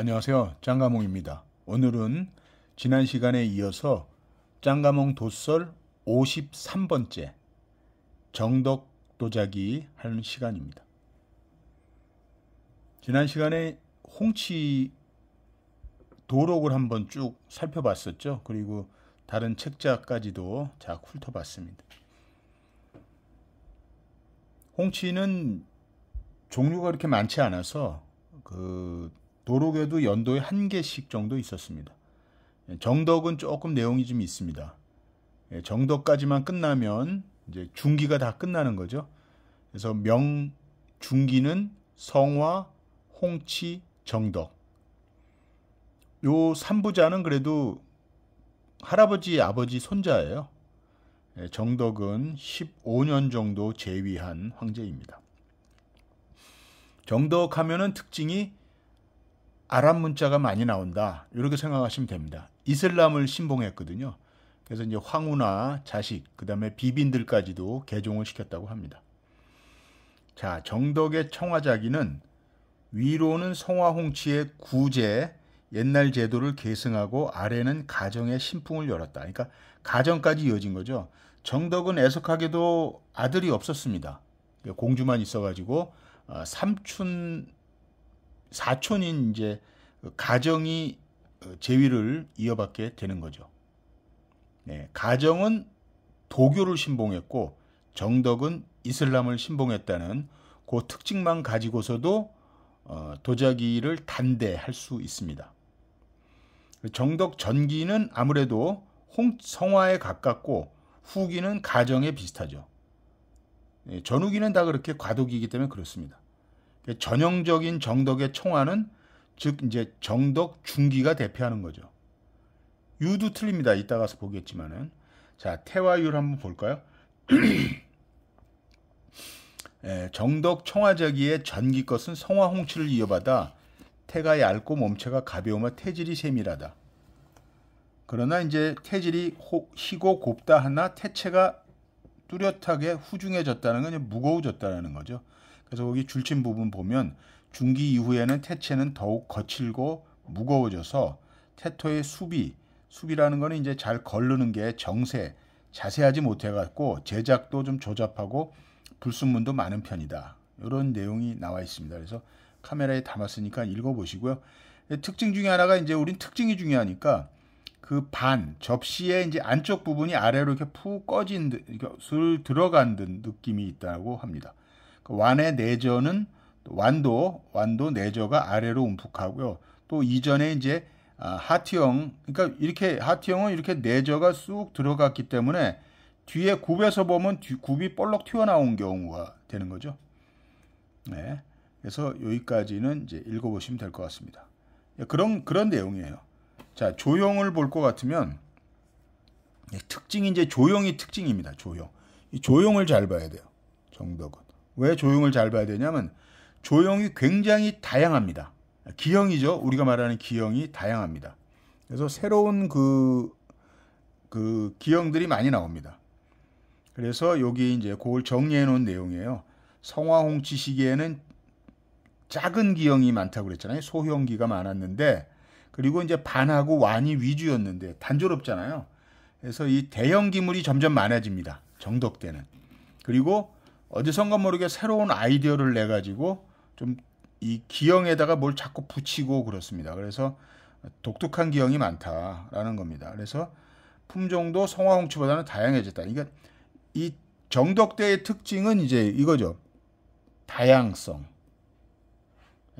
안녕하세요. 짱가몽입니다. 오늘은 지난 시간에 이어서 짱가몽 도설 53번째 정덕 도자기 하는 시간입니다. 지난 시간에 홍치 도록을 한번 쭉 살펴봤었죠. 그리고 다른 책자까지도 자 훑어봤습니다. 홍치는 종류가 그렇게 많지 않아서 그 도로교도 연도에 한 개씩 정도 있었습니다. 예, 정덕은 조금 내용이 좀 있습니다. 예, 정덕까지만 끝나면 이제 중기가 다 끝나는 거죠. 그래서 명 중기는 성화, 홍치, 정덕. 요 삼부자는 그래도 할아버지, 아버지, 손자예요. 예, 정덕은 15년 정도 제위한 황제입니다. 정덕하면은 특징이 아랍 문자가 많이 나온다. 이렇게 생각하시면 됩니다. 이슬람을 신봉했거든요. 그래서 이제 황후나 자식, 그다음에 비빈들까지도 개종을 시켰다고 합니다. 자, 정덕의 청화자기는 위로는 성화홍치의 구제, 옛날 제도를 계승하고 아래는 가정의 신풍을 열었다. 그러니까 가정까지 이어진 거죠. 정덕은 애석하게도 아들이 없었습니다. 공주만 있어가지고 아, 삼촌 사촌인 이제 가정이 제위를 어, 이어받게 되는 거죠. 네, 가정은 도교를 신봉했고 정덕은 이슬람을 신봉했다는 그 특징만 가지고서도 어, 도자기를 단대할 수 있습니다. 정덕 전기는 아무래도 홍성화에 가깝고 후기는 가정에 비슷하죠. 네, 전후기는 다 그렇게 과도기이기 때문에 그렇습니다. 그 전형적인 정덕의 총화는 즉 이제 정덕 중기가 대표하는 거죠. 유도 틀립니다. 이따 가서 보겠지만은 자 태화율 한번 볼까요? 에, 예, 정덕 청화자기의 전기 것은 성화홍치를 이어받아 태가 얇고 몸체가 가벼우며 태질이 세밀하다. 그러나 이제 태질이 호, 희고 곱다 하나 태체가 뚜렷하게 후중해졌다는 건 무거워졌다는 거죠. 그래서 거기 줄친 부분 보면 중기 이후에는 태체는 더욱 거칠고 무거워져서 태토의 수비, 수비라는 거는 이제 잘 걸르는 게 정세, 자세하지 못해갖고 제작도 좀 조잡하고 불순문도 많은 편이다. 이런 내용이 나와 있습니다. 그래서 카메라에 담았으니까 읽어보시고요. 특징 중에 하나가 이제 우린 특징이 중요하니까 그 반, 접시의 이제 안쪽 부분이 아래로 이렇게 푹 꺼진 듯, 이렇게 들어간 듯 느낌이 있다고 합니다. 완의 내저는 완도, 완도 내저가 아래로 움푹하고요. 또 이전에 이제 아, 하트형, 그러니까 이렇게 하트형은 이렇게 내저가 쑥 들어갔기 때문에 뒤에 굽에서 보면 뒤, 굽이 볼록 튀어나온 경우가 되는 거죠. 네. 그래서 여기까지는 이제 읽어보시면 될 것 같습니다. 예, 그런, 그런 내용이에요. 자, 조형을 볼 것 같으면 예, 특징이 제 조형이 특징입니다. 조형. 이 조형을 잘 봐야 돼요. 정덕은. 왜조형을잘 봐야 되냐면 조형이 굉장히 다양합니다. 기형이죠. 우리가 말하는 기형이 다양합니다. 그래서 새로운 그, 그 기형들이 많이 나옵니다. 그래서 여기 이제 그걸 정리해 놓은 내용이에요. 성화홍치 시기에는 작은 기형이 많다고 그랬잖아요. 소형기가 많았는데 그리고 이제 반하고 완이 위주였는데 단조롭잖아요. 그래서 이 대형 기물이 점점 많아집니다. 정덕대는. 그리고 어디선가 모르게 새로운 아이디어를 내 가지고 좀 이 기형에다가 뭘 자꾸 붙이고 그렇습니다. 그래서 독특한 기형이 많다라는 겁니다. 그래서 품종도 성화홍치보다는 다양해졌다. 그러니까 이 정덕대의 특징은 이제 이거죠. 다양성.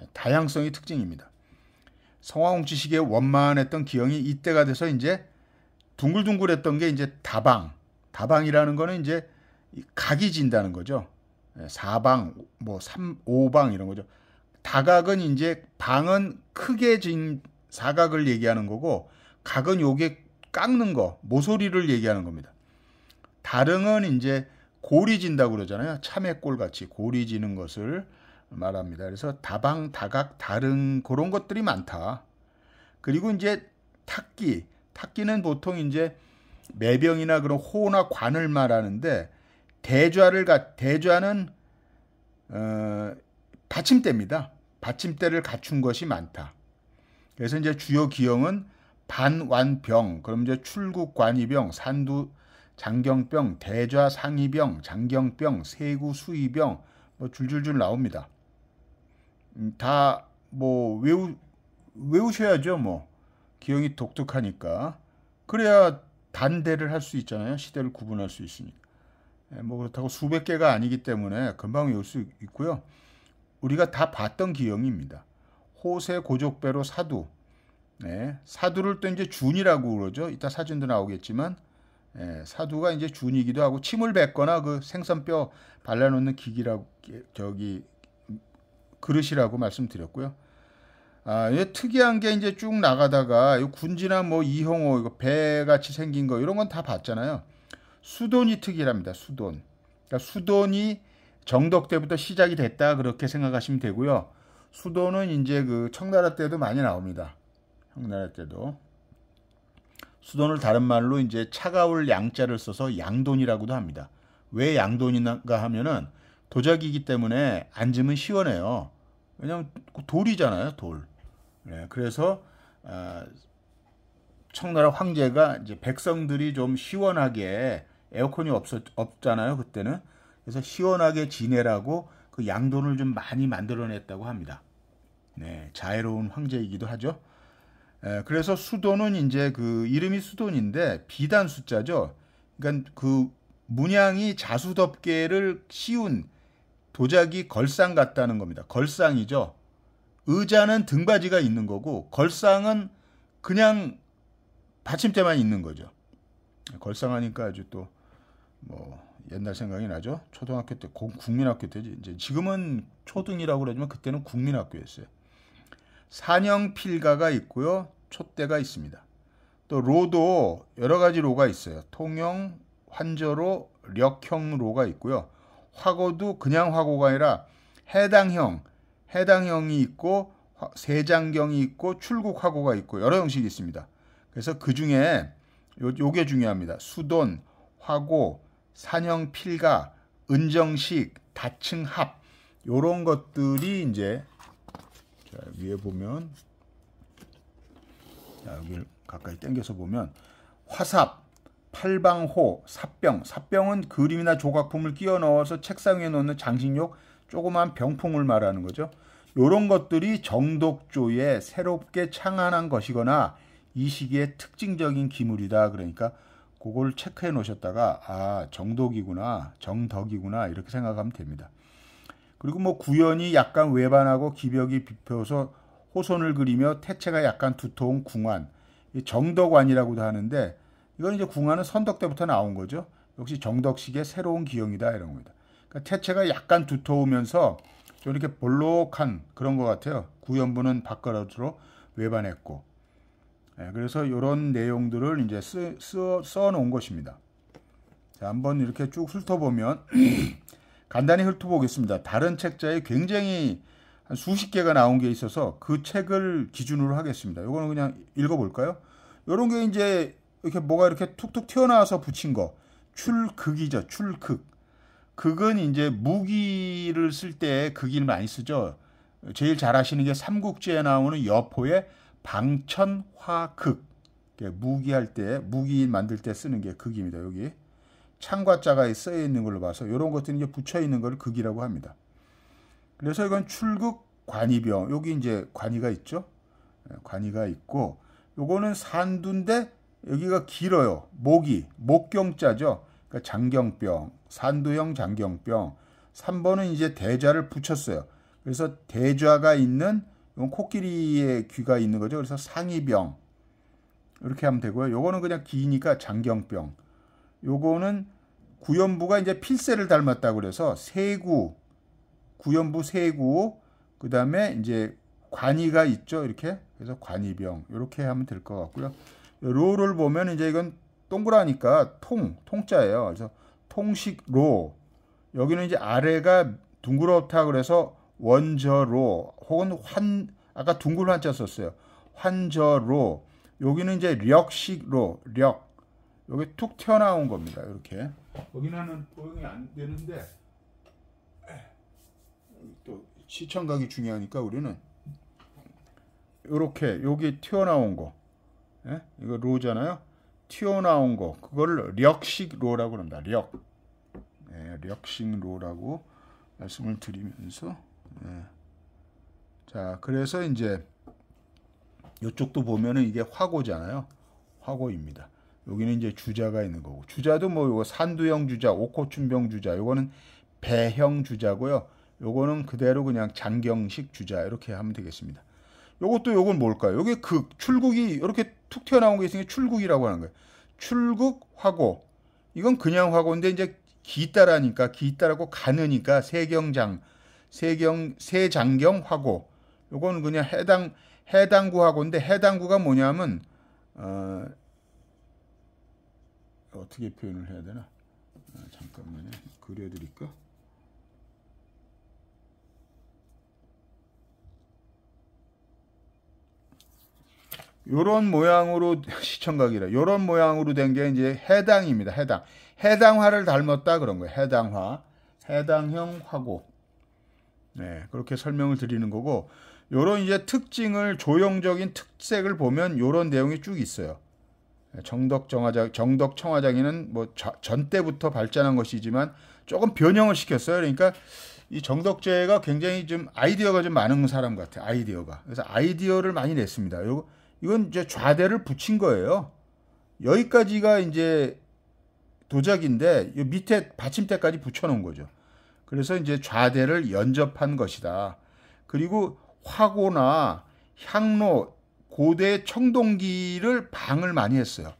예, 다양성이 특징입니다. 성화홍치 시기에 원만했던 기형이 이때가 돼서 이제 둥글둥글했던 게 이제 다방. 다방이라는 거는 이제 이 각이 진다는 거죠. 예, 사방뭐삼오방 이런 거죠. 다각은 이제 방은 크게 진 사각을 얘기하는 거고 각은 요게 깎는 거, 모서리를 얘기하는 겁니다. 다릉은 이제 골이 진다고 그러잖아요. 참외골 같이 골이 지는 것을 말합니다. 그래서 다방, 다각, 다릉 그런 것들이 많다. 그리고 이제 탁기, 탁기는 보통 이제 매병이나 그런 호나 관을 말하는데 대좌를 갖 대좌는 어, 받침대입니다. 받침대를 갖춘 것이 많다. 그래서 이제 주요 기형은 반완병, 그럼 이제 출국관이병, 산두 장경병, 대좌 상이병, 장경병, 세구 수이병 뭐 줄줄줄 나옵니다. 음, 다뭐 외우 외우셔야죠, 뭐. 기형이 독특하니까. 그래야 단대를 할 수 있잖아요. 시대를 구분할 수 있으니까. 예, 뭐 그렇다고 수백 개가 아니기 때문에 금방 외울 수 있고요. 우리가 다 봤던 기형입니다. 호세 고족배로 사두. 네, 사두를 또 이제 준이라고 그러죠. 이따 사진도 나오겠지만 예, 사두가 이제 준이기도 하고 침을 뱉거나 그 생선뼈 발라놓는 기기라고 예, 저기 그릇이라고 말씀드렸고요. 아, 이 특이한 게 이제 쭉 나가다가 이 군지나 뭐 이형호 이거 배 같이 생긴 거 이런 건 다 봤잖아요. 수돈이 특이랍니다. 수돈. 그러니까 수돈이 정덕 때부터 시작이 됐다 그렇게 생각하시면 되고요. 수돈은 이제 그 청나라 때도 많이 나옵니다. 청나라 때도 수돈을 다른 말로 이제 차가울 양자를 써서 양돈이라고도 합니다. 왜 양돈인가 하면은 도자기이기 때문에 앉으면 시원해요. 왜냐면 하 돌이잖아요, 돌. 네, 그래서 아, 청나라 황제가 이제 백성들이 좀 시원하게 에어컨이 없었, 없잖아요. 그때는. 그래서 시원하게 지내라고 그 양돈을 좀 많이 만들어냈다고 합니다. 네, 자애로운 황제이기도 하죠. 에, 그래서 수도는 이제 그 이름이 수도인데 비단 숫자죠. 그러니까 그 문양이 자수덮개를 씌운 도자기 걸상 같다는 겁니다. 걸상이죠. 의자는 등받이가 있는 거고 걸상은 그냥 받침대만 있는 거죠. 걸상하니까 아주 또뭐 옛날 생각이 나죠. 초등학교 때 국민학교 때 이제 지금은 초등이라고 그러지만 그때는 국민학교였어요. 산형 필가가 있고요. 촛대가 있습니다. 또 로도 여러 가지 로가 있어요. 통영, 환저로, 력형 로가 있고요. 화고도 그냥 화고가 아니라 해당형, 해당형이 있고 세장경이 있고 출국 화고가 있고 여러 형식이 있습니다. 그래서 그 중에 요게 중요합니다. 수돈, 화고, 산형 필가, 은정식, 다층합 요런 것들이 이제 자, 위에 보면 자, 여기를 가까이 당겨서 보면 화삽, 팔방호, 삽병. 삽병은 그림이나 조각품을 끼워 넣어서 책상 위에 놓는 장식용 조그만 병풍을 말하는 거죠. 요런 것들이 정독조에 새롭게 창안한 것이거나 이 시기의 특징적인 기물이다. 그러니까 그걸 체크해 놓으셨다가 아 정독이구나 정덕이구나 이렇게 생각하면 됩니다. 그리고 뭐 구연이 약간 외반하고 기벽이 비펴서 호선을 그리며 태체가 약간 두터운 궁안 정덕완이라고도 하는데 이건 이제 궁안은 선덕 때부터 나온 거죠. 역시 정덕식의 새로운 기형이다 이런 겁니다. 그러니까 태체가 약간 두터우면서 좀 이렇게 볼록한 그런 것 같아요. 구연부는 밥그릇으로 외반했고 네, 그래서 이런 내용들을 이제 쓰, 쓰, 써놓은 것입니다. 자, 한번 이렇게 쭉 훑어보면 간단히 훑어보겠습니다. 다른 책자에 굉장히 한 수십 개가 나온 게 있어서 그 책을 기준으로 하겠습니다. 이거는 그냥 읽어볼까요? 이런 게 이제 이렇게 뭐가 이렇게 툭툭 튀어나와서 붙인 거 출극이죠. 출극. 극은 이제 무기를 쓸 때 극이 많이 쓰죠. 제일 잘 아시는 게 삼국지에 나오는 여포의 방천화극 무기할 때 무기 만들 때 쓰는 게 극입니다. 여기 창과자가 써 있는 걸로 봐서 이런 것들은 이제 붙여 있는 걸 극이라고 합니다. 그래서 이건 출극 관이병 여기 이제 관이가 있죠. 예, 관이가 있고 요거는 산두인데 여기가 길어요. 목이 목경자죠. 그러니까 장경병 산두형 장경병 3번은 이제 대좌를 붙였어요. 그래서 대좌가 있는 이건 코끼리의 귀가 있는 거죠. 그래서 상이병 이렇게 하면 되고요. 요거는 그냥 귀니까 장경병. 요거는 구연부가 이제 필세를 닮았다고 그래서 세구 구연부 세구 그다음에 이제 관이가 있죠. 이렇게. 그래서 관이병 이렇게 하면 될 것 같고요. 로를 보면 이제 이건 동그라니까 통 통자예요. 그래서 통식로 여기는 이제 아래가 둥그렇다 그래서 원저로 혹은 환 아까 둥글 한자 썼어요. 환저로 여기는 이제 력식로 력 여기 툭 튀어나온 겁니다. 이렇게 여기는 보형이 안 되는데 또 시청각이 중요하니까 우리는 이렇게 여기 튀어나온 거 예? 이거 로잖아요. 튀어나온 거 그걸 력식 로라고 그럽니다. 력 예, 력식 로라고 말씀을 드리면서 예. 자, 그래서 이제 이쪽도 보면은 이게 화고잖아요. 화고입니다. 여기는 이제 주자가 있는 거고. 주자도 뭐 이거 산두형 주자, 오코춘병 주자, 요거는 배형 주자고요. 요거는 그대로 그냥 장경식 주자 이렇게 하면 되겠습니다. 요것도 요건 뭘까요? 요게 그 출국이 이렇게 툭 튀어나온 게 있으니까 출국이라고 하는 거예요. 출국 화고. 이건 그냥 화고인데 이제 기따라니까 기따라고 가느니까 세경장 세경 세장경 화고 요건 그냥 해당 해당구 하고인데 해당구가 뭐냐면 어 어떻게 표현을 해야 되나 아, 잠깐만요 그려드릴까 요런 모양으로 시청각이라 요런 모양으로 된 게 이제 해당입니다 해당 해당화를 닮았다 그런 거예요 해당화 해당형 화고 네, 그렇게 설명을 드리는 거고 요런 이제 특징을 조형적인 특색을 보면 요런 내용이 쭉 있어요. 네, 정덕 정화장 정덕 청화장에는 뭐 전 때부터 발전한 것이지만 조금 변형을 시켰어요. 그러니까 이정덕제가 굉장히 좀 아이디어가 좀 많은 사람 같아. 요 아이디어가. 그래서 아이디어를 많이 냈습니다. 요거 이건 이제 좌대를 붙인 거예요. 여기까지가 이제 도자기인데 이 밑에 받침대까지 붙여 놓은 거죠. 그래서 이제 좌대를 연접한 것이다. 그리고 화고나 향로, 고대 청동기를 방을 많이 했어요.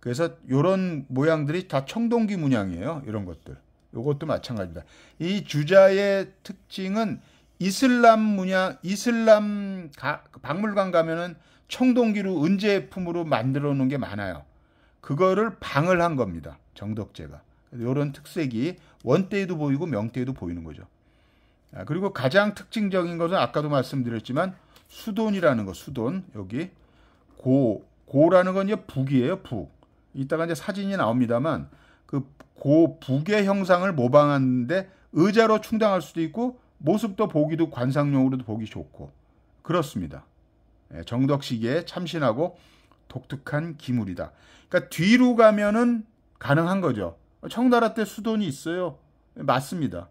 그래서 이런 모양들이 다 청동기 문양이에요. 이런 것들. 이것도 마찬가지입니다. 이 주자의 특징은 이슬람 문양, 이슬람 가, 박물관 가면은 청동기로 은제품으로 만들어 놓은 게 많아요. 그거를 방을 한 겁니다. 정덕제가. 이런 특색이 원대에도 보이고 명대에도 보이는 거죠. 아, 그리고 가장 특징적인 것은 아까도 말씀드렸지만 수돈이라는 거, 수돈 여기 고 고라는 건 이제 북이에요, 북. 이따가 이제 사진이 나옵니다만 그 고 북의 형상을 모방하는데 의자로 충당할 수도 있고 모습도 보기도 관상용으로도 보기 좋고 그렇습니다. 예, 정덕시계에 참신하고 독특한 기물이다. 그러니까 뒤로 가면은 가능한 거죠. 청나라 때 수돈이 있어요. 맞습니다.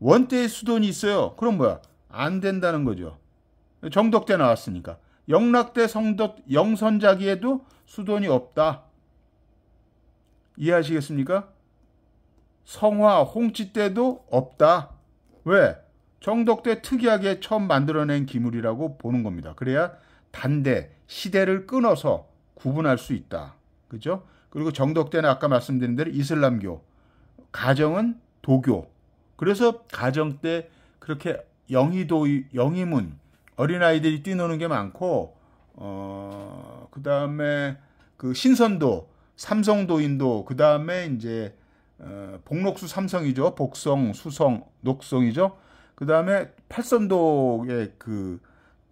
원 때의 수돈이 있어요. 그럼 뭐야? 안 된다는 거죠. 정덕 때 나왔으니까. 영락 때 성덕 영선자기에도 수돈이 없다. 이해하시겠습니까? 성화 홍치 때도 없다. 왜? 정덕 때 특이하게 처음 만들어낸 기물이라고 보는 겁니다. 그래야 단대 시대를 끊어서 구분할 수 있다. 그죠? 그리고 정덕대는 아까 말씀드린 대로 이슬람교, 가정은 도교. 그래서 가정 때 그렇게 영희도 영희문 어린아이들이 뛰노는 게 많고 어 그다음에 그 신선도 삼성도인도 그다음에 이제 어, 복록수 삼성이죠. 복성, 수성, 녹성이죠. 그다음에 팔선도의 그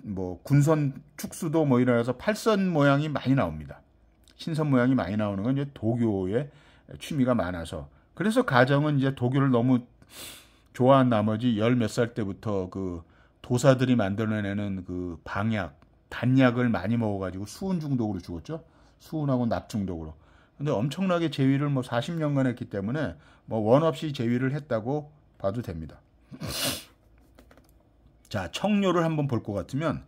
뭐 군선 축수도 뭐 이런 해서 팔선 모양이 많이 나옵니다. 신선 모양이 많이 나오는 건 이제 도교에 취미가 많아서 그래서 가정은 이제 도교를 너무 좋아한 나머지 열 몇 살 때부터 그 도사들이 만들어내는 그 방약 단약을 많이 먹어가지고 수은 중독으로 죽었죠 수은하고 납 중독으로 근데 엄청나게 재위를 뭐 40년간 했기 때문에 뭐 원 없이 재위를 했다고 봐도 됩니다. 자, 청료를 한번 볼 것 같으면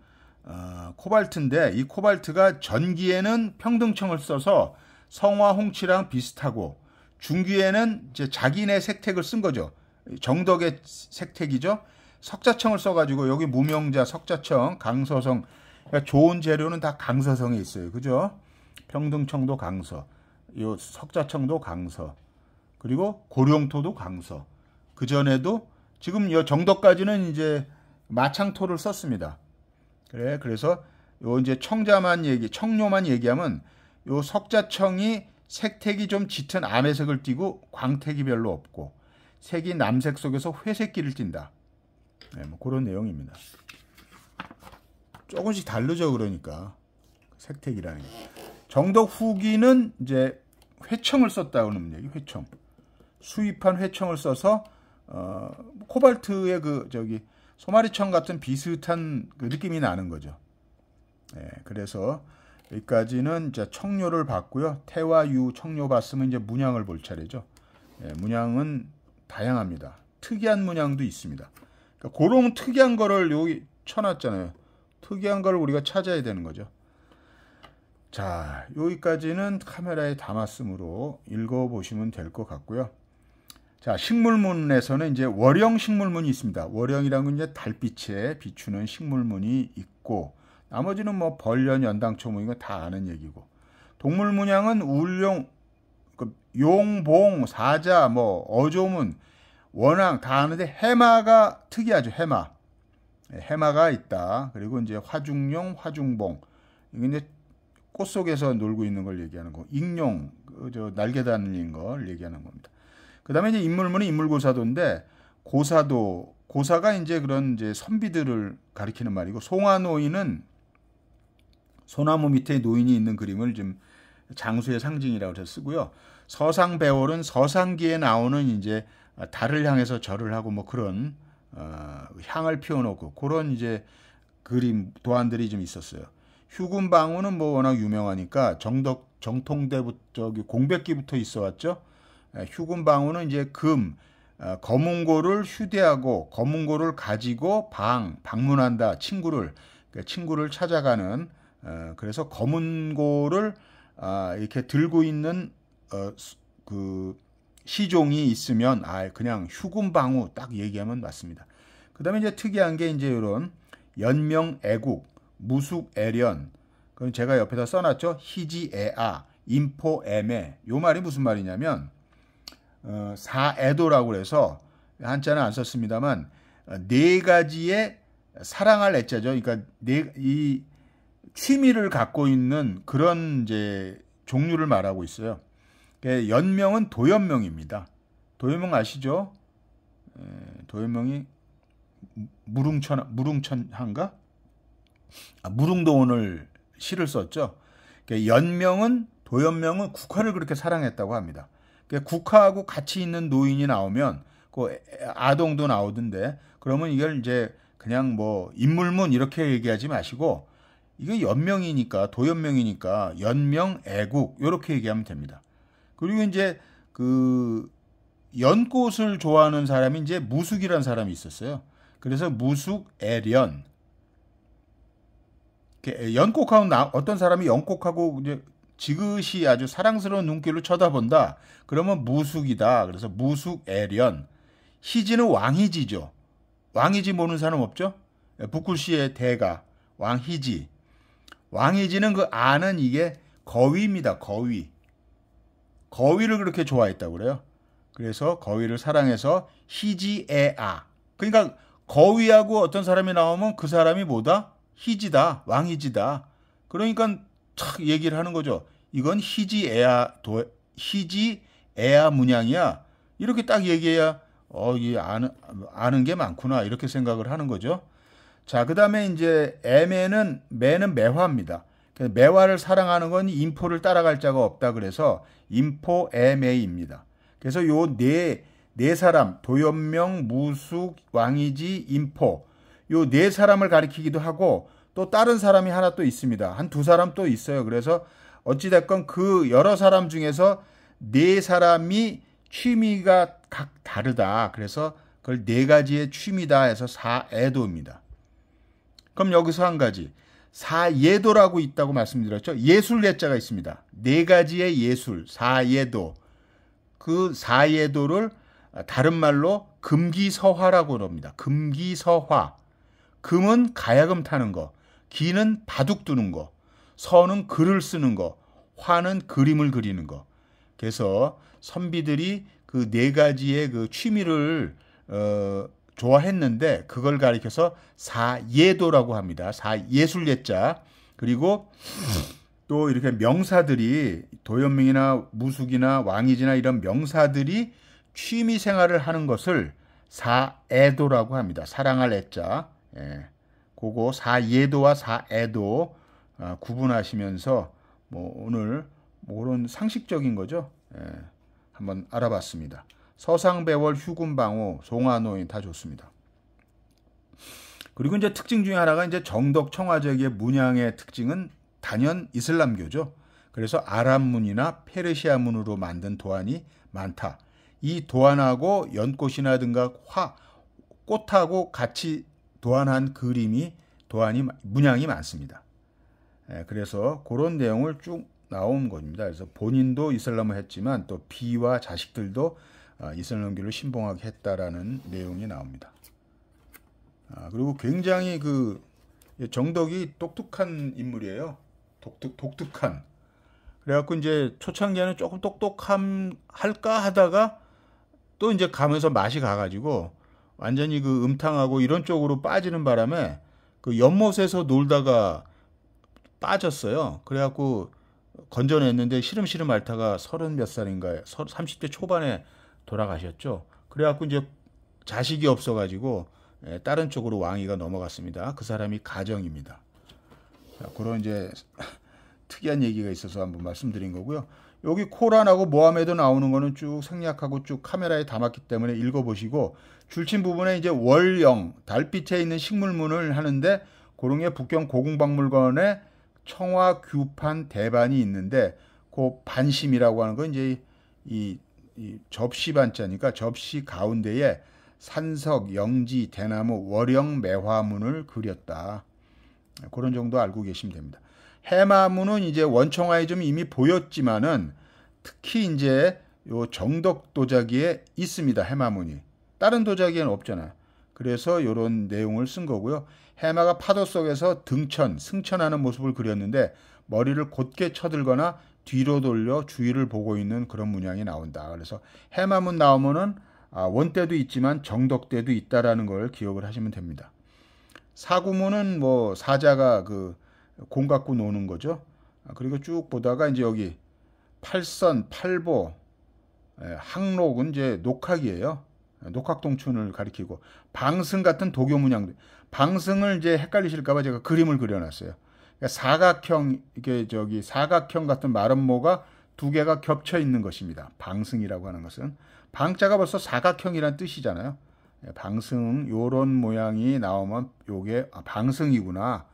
어, 코발트인데 이 코발트가 전기에는 평등청을 써서 성화 홍치랑 비슷하고 중기에는 이제 자기네 색택을 쓴 거죠. 정덕의 색택이죠. 석자청을 써가지고 여기 무명자, 석자청, 강서성 그러니까 좋은 재료는 다 강서성에 있어요. 그죠? 평등청도 강서, 요 석자청도 강서, 그리고 고령토도 강서. 그 전에도 지금 이 정덕까지는 이제 마창토를 썼습니다. 그래 그래서 요 이제 청자만 얘기 청료만 얘기하면 요 석자청이 색택이 좀 짙은 암회색을 띠고 광택이 별로 없고 색이 남색 속에서 회색기를 띈다. 네, 뭐 그런 내용입니다. 조금씩 다르죠 그러니까 색택이라는 게. 정덕 후기는 이제 회청을 썼다 그러는 얘기 회청 수입한 회청을 써서 어, 코발트의 그 저기 소마리청 같은 비슷한 그 느낌이 나는 거죠. 예, 그래서 여기까지는 이제 청료를 봤고요. 태와유 청료 봤으면 이제 문양을 볼 차례죠. 예, 문양은 다양합니다. 특이한 문양도 있습니다. 그러니까 그런 특이한 거를 여기 쳐놨잖아요. 특이한 걸 우리가 찾아야 되는 거죠. 자, 여기까지는 카메라에 담았으므로 읽어보시면 될 것 같고요. 자, 식물문에서는 이제 월형 식물문이 있습니다. 월형이라는 건 이제 달빛에 비추는 식물문이 있고 나머지는 뭐 벌연, 연당초문 이거 다 아는 얘기고 동물 문양은 울룡그 용봉, 사자, 뭐 어조문, 원앙 다 아는데 해마가 특이하죠. 해마, 해마가 있다. 그리고 이제 화중용, 화중봉 이게 이제 꽃 속에서 놀고 있는 걸 얘기하는 거, 익룡, 그 저 날개 달린 걸 얘기하는 겁니다. 그다음에 이제 인물문은 인물고사도인데 고사도 고사가 이제 그런 이제 선비들을 가리키는 말이고 송화노인은 소나무 밑에 노인이 있는 그림을 좀 장수의 상징이라고 해서 쓰고요. 서상배월은 서상기에 나오는 이제 달을 향해서 절을 하고 뭐 그런 어, 향을 피워놓고 그런 이제 그림 도안들이 좀 있었어요. 휴군방우는 뭐 워낙 유명하니까 정덕 정통대부 저기 공백기부터 있어왔죠. 예, 휴금방우는 이제 금, 어, 검은고를 휴대하고 검은고를 가지고 방, 방문한다, 친구를, 그러니까 친구를 찾아가는 어, 그래서 검은고를 아, 이렇게 들고 있는 어, 그 시종이 있으면 아 그냥 휴금방우 딱 얘기하면 맞습니다. 그다음에 이제 특이한 게 이제 이런 연명 애국, 무숙 애련. 그럼 제가 옆에다 써놨죠. 희지애아, 인포애매. 요 말이 무슨 말이냐면 어, 사애도라고 해서 한자는 안 썼습니다만 어, 네 가지의 사랑할 애자죠. 그러니까 네, 이 취미를 갖고 있는 그런 이제 종류를 말하고 있어요. 예, 연명은 도연명입니다. 도연명 아시죠? 예, 도연명이 무릉천 무릉천한가? 아, 무릉도원을 시를 썼죠. 예, 연명은 도연명은 국화를 그렇게 사랑했다고 합니다. 그 국화하고 같이 있는 노인이 나오면 그 아동도 나오던데 그러면 이걸 이제 그냥 뭐 인물문 이렇게 얘기하지 마시고 이거 연명이니까 도연명이니까 연명 애국 이렇게 얘기하면 됩니다. 그리고 이제 그 연꽃을 좋아하는 사람이 이제 무숙이라는 사람이 있었어요. 그래서 무숙 애련 연꽃하고 나, 어떤 사람이 연꽃하고 이제 지그시 아주 사랑스러운 눈길로 쳐다본다. 그러면 무숙이다. 그래서 무숙애련. 희지는 왕희지죠. 왕희지 모르는 사람 없죠? 북구시의 예, 대가 왕희지. 왕희지는 그 아는 이게 거위입니다. 거위. 거위를 그렇게 좋아했다고 그래요. 그래서 거위를 사랑해서 희지애아. 그러니까 거위하고 어떤 사람이 나오면 그 사람이 뭐다? 희지다. 왕희지다. 그러니까 착 얘기를 하는 거죠. 이건 희지애야 도 희지애야 문양이야. 이렇게 딱 얘기해야 어, 이 아는 아는 게 많구나 이렇게 생각을 하는 거죠. 자, 그다음에 이제 애매는 매는 매화입니다. 매화를 사랑하는 건 인포를 따라갈 자가 없다 그래서 인포 애매입니다. 그래서 요 네네 네 사람 도연명, 무숙, 왕이지, 인포 요 네 사람을 가리키기도 하고 또 다른 사람이 하나 또 있습니다. 한 두 사람 또 있어요. 그래서 어찌됐건 그 여러 사람 중에서 네 사람이 취미가 각 다르다. 그래서 그걸 네 가지의 취미다 해서 사애도입니다. 그럼 여기서 한 가지. 사예도라고 있다고 말씀드렸죠. 예술 예자가 있습니다. 네 가지의 예술, 사예도. 그 사예도를 다른 말로 금기서화라고 그럽니다. 금기서화. 금은 가야금 타는 거, 기는 바둑 두는 거, 서는 글을 쓰는 거, 화는 그림을 그리는 거. 그래서 선비들이 그 네 가지의 그 취미를 어, 좋아했는데 그걸 가리켜서 사예도라고 합니다. 사예술예자 그리고 또 이렇게 명사들이 도현명이나 무숙이나 왕이지나 이런 명사들이 취미 생활을 하는 것을 사애도라고 합니다. 사랑할 애자. 예. 그거 4예도와 4애도 아, 어, 구분하시면서 뭐 오늘 뭐 그런 상식적인 거죠. 예, 한번 알아봤습니다. 서상배월 휴군방호 송화노인 다 좋습니다. 그리고 이제 특징 중에 하나가 이제 정덕 청화적의 문양의 특징은 단연 이슬람교죠. 그래서 아랍문이나 페르시아문으로 만든 도안이 많다. 이 도안하고 연꽃이나든가 화, 꽃하고 같이 도안한 그림이 도안이 문양이 많습니다. 예, 그래서 그런 내용을 쭉 나온 겁니다. 그래서 본인도 이슬람을 했지만 또 비와 자식들도 아, 이슬람교를 신봉하게 했다라는 내용이 나옵니다. 아, 그리고 굉장히 그 정덕이 똑똑한 인물이에요. 독특 독특한. 그래갖고 이제 초창기에는 조금 똑똑함 할까 하다가 또 이제 가면서 맛이 가가지고 완전히 그 음탕하고 이런 쪽으로 빠지는 바람에 그 연못에서 놀다가 빠졌어요. 그래갖고 건져냈는데 시름시름 앓다가 서른 몇 살인가에 30대 초반에 돌아가셨죠. 그래갖고 이제 자식이 없어가지고 예, 다른 쪽으로 왕위가 넘어갔습니다. 그 사람이 가정입니다. 자, 그런 이제 특이한 얘기가 있어서 한번 말씀드린 거고요. 여기 코란하고 모하메드 나오는 거는 쭉 생략하고 쭉 카메라에 담았기 때문에 읽어보시고 줄친 부분에 이제 월영 달빛에 있는 식물문을 하는데 고릉의 북경 고궁박물관에 청화 규판 대반이 있는데 그 반심이라고 하는 건 이제 이, 이 접시 반자니까 접시 가운데에 산석, 영지, 대나무, 월영 매화문을 그렸다. 그런 정도 알고 계시면 됩니다. 해마문은 이제 원청화에 좀 이미 보였지만은 특히 이제 요 정덕 도자기에 있습니다. 해마문이. 다른 도자기에는 없잖아요. 그래서 요런 내용을 쓴 거고요. 해마가 파도 속에서 등천, 승천하는 모습을 그렸는데 머리를 곧게 쳐들거나 뒤로 돌려 주위를 보고 있는 그런 문양이 나온다. 그래서 해마문 나오면은 아, 원대도 있지만 정덕대도 있다라는 걸 기억을 하시면 됩니다. 사구문은 뭐 사자가 그공 갖고 노는 거죠. 아, 그리고 쭉 보다가 이제 여기 팔선, 팔보, 예, 항록은 이제 녹학이에요. 예, 녹학동춘을 가리키고 방승 같은 도교 문양들. 방승을 이제 헷갈리실까봐 제가 그림을 그려놨어요. 그러니까 사각형 이게 저기 사각형 같은 마름모가 두 개가 겹쳐 있는 것입니다. 방승이라고 하는 것은 방자가 벌써 사각형이란 뜻이잖아요. 예, 방승 요런 모양이 나오면 요게 아, 방승이구나.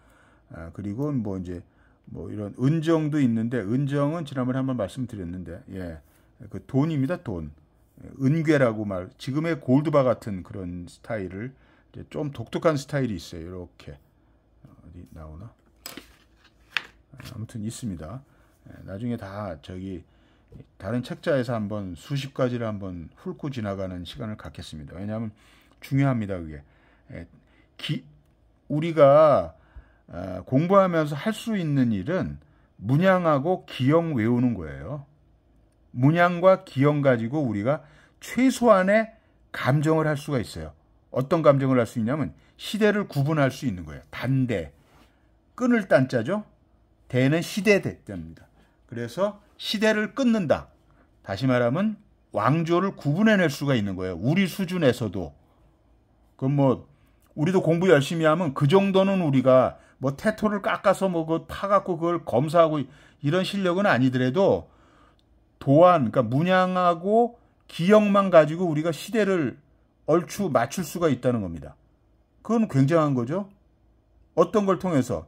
아, 그리고 뭐 이제 뭐 이런 은정도 있는데 은정은 지난번에 한번 말씀드렸는데 예. 그 돈입니다, 돈. 은괴라고 말. 지금의 골드바 같은 그런 스타일을 이제 좀 독특한 스타일이 있어요. 이렇게. 어, 어디 나오나? 아, 아무튼 있습니다. 예, 나중에 다 저기 다른 책자에서 한번 수십 가지를 한번 훑고 지나가는 시간을 갖겠습니다. 왜냐하면 중요합니다. 그게 예, 기, 우리가 어, 공부하면서 할 수 있는 일은 문양하고 기형 외우는 거예요. 문양과 기형 가지고 우리가 최소한의 감정을 할 수가 있어요. 어떤 감정을 할 수 있냐면 시대를 구분할 수 있는 거예요. 단대. 끈을 단 자죠. 대는 시대 대입니다 그래서 시대를 끊는다. 다시 말하면 왕조를 구분해낼 수가 있는 거예요. 우리 수준에서도. 그럼 뭐 우리도 공부 열심히 하면 그 정도는 우리가 뭐 테토를 깎아서 뭐그 파갖고 그걸 검사하고 이런 실력은 아니더라도 도안, 그러니까 문양하고 기억만 가지고 우리가 시대를 얼추 맞출 수가 있다는 겁니다. 그건 굉장한 거죠. 어떤 걸 통해서?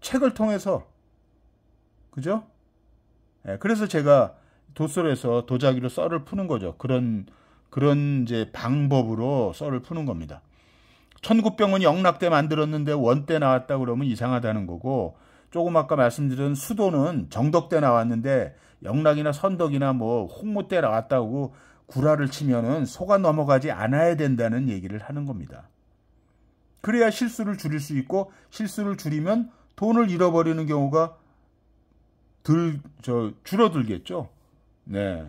책을 통해서. 그죠? 예, 그래서 제가 도썰에서 도자기로 썰을 푸는 거죠. 그런, 그런 이제 방법으로 썰을 푸는 겁니다. 천국병원 이 영락대 만들었는데 원대 나왔다 그러면 이상하다는 거고 조금 아까 말씀드린 수도는 정덕대 나왔는데 영락이나 선덕이나 뭐 홍무대 나왔다고 구라를 치면은 속아 넘어가지 않아야 된다는 얘기를 하는 겁니다. 그래야 실수를 줄일 수 있고 실수를 줄이면 돈을 잃어버리는 경우가 들, 저, 줄어들겠죠. 네.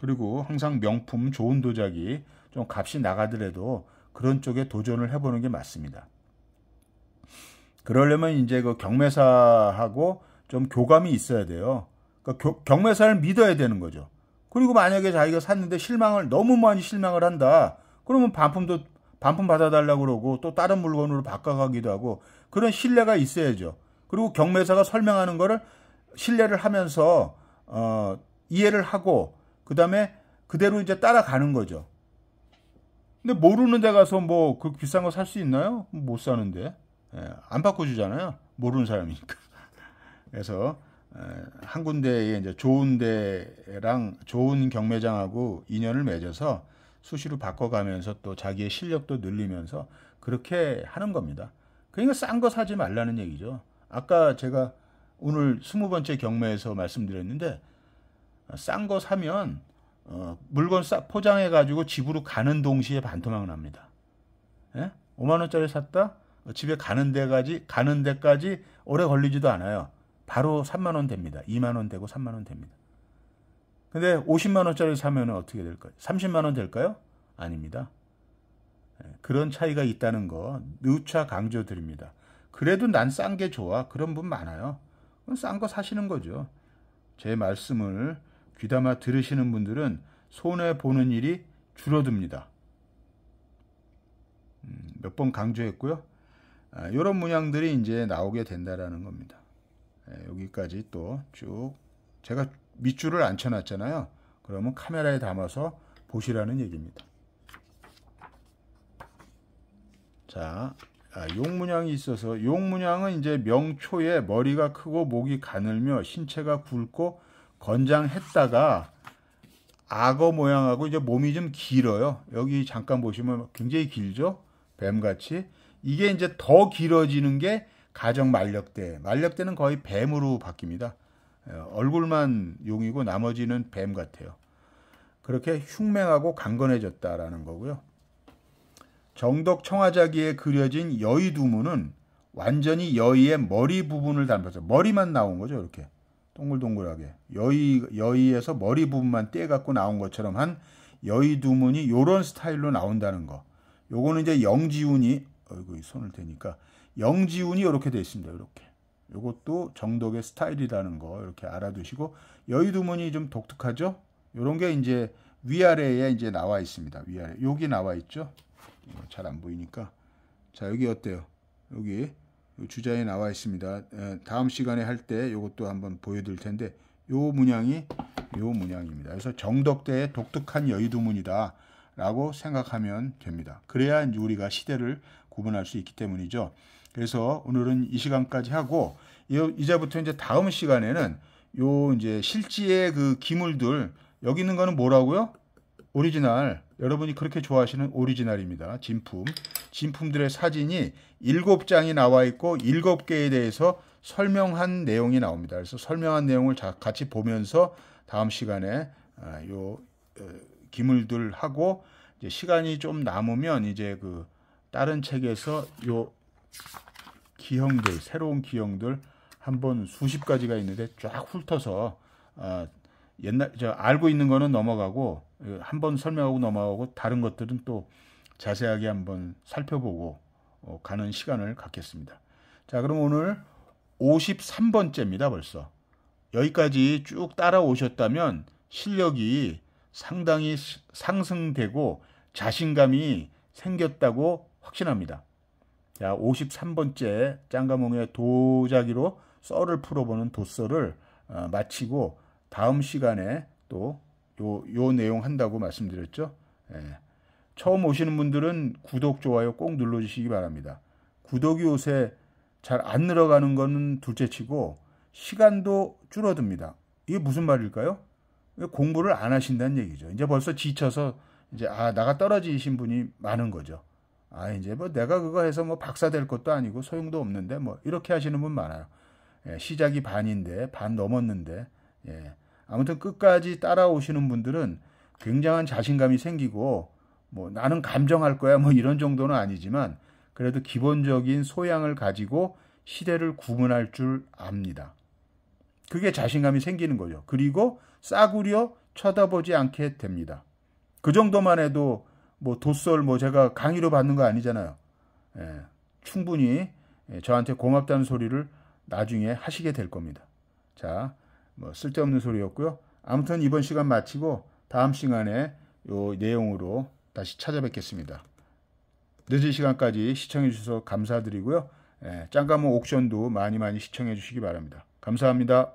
그리고 항상 명품 좋은 도자기 좀 값이 나가더라도 그런 쪽에 도전을 해보는 게 맞습니다. 그러려면 이제 그 경매사하고 좀 교감이 있어야 돼요. 그러니까 경매사를 믿어야 되는 거죠. 그리고 만약에 자기가 샀는데 실망을 너무 많이 실망을 한다. 그러면 반품도 반품 받아달라고 그러고 또 다른 물건으로 바꿔가기도 하고 그런 신뢰가 있어야죠. 그리고 경매사가 설명하는 거를 신뢰를 하면서 어, 이해를 하고 그 다음에 그대로 이제 따라가는 거죠. 근데 모르는 데 가서 뭐 그 비싼 거 살 수 있나요? 못 사는데. 예, 안 바꿔주잖아요. 모르는 사람이니까. 그래서 예, 한 군데에 이제 좋은 데랑 좋은 경매장하고 인연을 맺어서 수시로 바꿔가면서 또 자기의 실력도 늘리면서 그렇게 하는 겁니다. 그러니까 싼 거 사지 말라는 얘기죠. 아까 제가 오늘 스무 번째 경매에서 말씀드렸는데 싼 거 사면 어, 물건 싸, 포장해가지고 집으로 가는 동시에 반토막 납니다. 예? 5만원짜리 샀다? 어, 집에 가는 데까지, 가는 데까지 오래 걸리지도 않아요. 바로 3만원 됩니다. 2만원 되고 3만원 됩니다. 근데 50만원짜리 사면 어떻게 될까요? 30만원 될까요? 아닙니다. 예, 그런 차이가 있다는 거 누차 강조드립니다. 그래도 난 싼 게 좋아. 그런 분 많아요. 싼 거 사시는 거죠. 제 말씀을 귀담아 들으시는 분들은 손해 보는 일이 줄어듭니다. 음, 몇 번 강조했고요. 이런 아, 문양들이 이제 나오게 된다라는 겁니다. 예, 여기까지 또 쭉 제가 밑줄을 안 쳐놨잖아요. 그러면 카메라에 담아서 보시라는 얘기입니다. 자, 아, 용문양이 있어서 용문양은 이제 명초에 머리가 크고 목이 가늘며 신체가 굵고 권장했다가 악어 모양하고 이제 몸이 좀 길어요. 여기 잠깐 보시면 굉장히 길죠? 뱀같이. 이게 이제 더 길어지는 게 가정 말력대. 말력대는 거의 뱀으로 바뀝니다. 예, 얼굴만 용이고 나머지는 뱀 같아요. 그렇게 흉맹하고 강건해졌다라는 거고요. 정덕 청화자기에 그려진 여의두문은 완전히 여의의 머리 부분을 닮아서 머리만 나온 거죠, 이렇게. 동글동글하게 여의 여의에서 머리 부분만 떼 갖고 나온 것처럼 한 여의 두문이 요런 스타일로 나온다는 거. 요거는 이제 영지운이 어이구 손을 대니까 영지운이 이렇게 돼 있습니다. 이렇게. 요것도 정덕의 스타일이라는 거 이렇게 알아두시고 여의 두문이 좀 독특하죠? 요런 게 이제 위아래에 이제 나와 있습니다. 위아래. 여기 나와 있죠? 어, 잘안 보이니까. 자, 여기 어때요? 여기 주자에 나와 있습니다. 다음 시간에 할 때 이것도 한번 보여드릴 텐데 요 문양이 요 문양입니다. 그래서 정덕대의 독특한 여의도문이다 라고 생각하면 됩니다. 그래야 우리가 시대를 구분할 수 있기 때문이죠. 그래서 오늘은 이 시간까지 하고 이제부터 이제 다음 시간에는 요 이제 실지의 그 기물들 여기 있는 거는 뭐라고요? 오리지널 여러분이 그렇게 좋아하시는 오리지널입니다. 진품. 진품들의 사진이 7장이 나와 있고 7개에 대해서 설명한 내용이 나옵니다. 그래서 설명한 내용을 같이 보면서 다음 시간에 아, 요 어, 기물들 하고 시간이 좀 남으면 이제 그 다른 책에서 요 기형들 새로운 기형들 한 번 수십 가지가 있는데 쫙 훑어서 아, 옛날 저 알고 있는 거는 넘어가고 예, 한번 설명하고 넘어가고 다른 것들은 또 자세하게 한번 살펴보고 어, 가는 시간을 갖겠습니다. 자, 그럼 오늘 53번째입니다, 벌써. 여기까지 쭉 따라오셨다면 실력이 상당히 상승되고 자신감이 생겼다고 확신합니다. 자, 53번째 짱가몽의 도자기로 썰을 풀어보는 도썰을 어, 마치고 다음 시간에 또 요, 요 내용 한다고 말씀드렸죠. 예. 처음 오시는 분들은 구독, 좋아요 꼭 눌러주시기 바랍니다. 구독이 요새 잘 안 늘어가는 거는 둘째 치고 시간도 줄어듭니다. 이게 무슨 말일까요? 공부를 안 하신다는 얘기죠. 이제 벌써 지쳐서 이제 아, 나가 떨어지신 분이 많은 거죠. 아, 이제 뭐 내가 그거 해서 뭐 박사 될 것도 아니고 소용도 없는데 뭐 이렇게 하시는 분 많아요. 예, 시작이 반인데 반 넘었는데 예. 아무튼 끝까지 따라오시는 분들은 굉장한 자신감이 생기고 뭐 나는 감정할 거야 뭐 이런 정도는 아니지만 그래도 기본적인 소양을 가지고 시대를 구분할 줄 압니다. 그게 자신감이 생기는 거죠. 그리고 싸구려 쳐다보지 않게 됩니다. 그 정도만 해도 뭐도설 o l 뭐 제가 강의로 받는 거 아니잖아요. 예, 충분히 저한테 고맙다는 소리를 나중에 하시게 될 겁니다. 자, 뭐 쓸데없는 소리였고요. 아무튼 이번 시간 마치고 다음 시간에 요 내용으로 다시 찾아뵙겠습니다. 늦은 시간까지 시청해 주셔서 감사드리고요. 예, 짱가모 옥션도 많이 많이 시청해 주시기 바랍니다. 감사합니다.